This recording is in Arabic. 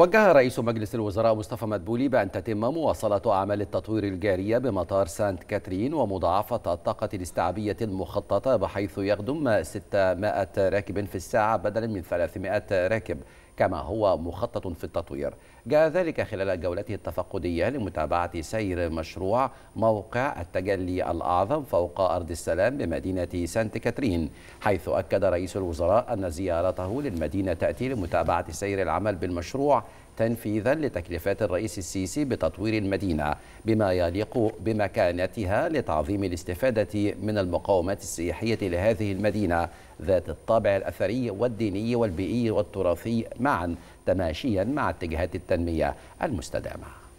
وجه رئيس مجلس الوزراء مصطفى مدبولي بأن تتم مواصلة أعمال التطوير الجارية بمطار سانت كاترين ومضاعفة الطاقة الاستيعابية المخططة بحيث يخدم 600 راكب في الساعة بدلا من 300 راكب كما هو مخطط في التطوير جاء ذلك خلال جولته التفقدية لمتابعة سير مشروع موقع التجلي الأعظم فوق أرض السلام بمدينة سانت كاترين حيث أكد رئيس الوزراء أن زيارته للمدينة تأتي لمتابعة سير العمل بالمشروع تنفيذا لتكليفات الرئيس السيسي بتطوير المدينة بما يليق بمكانتها لتعظيم الاستفادة من المقاومات السياحية لهذه المدينة ذات الطابع الأثري والديني والبيئي والتراثي معا تماشيا مع اتجاهات التنمية المستدامة